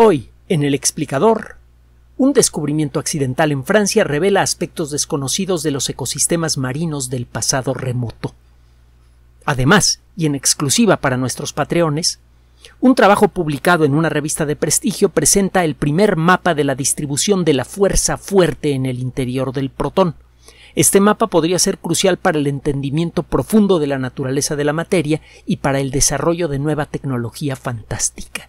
Hoy, en el explicador, un descubrimiento accidental en Francia revela aspectos desconocidos de los ecosistemas marinos del pasado remoto. Además, y en exclusiva para nuestros patreones, un trabajo publicado en una revista de prestigio presenta el primer mapa de la distribución de la fuerza fuerte en el interior del protón. Este mapa podría ser crucial para el entendimiento profundo de la naturaleza de la materia y para el desarrollo de nueva tecnología fantástica.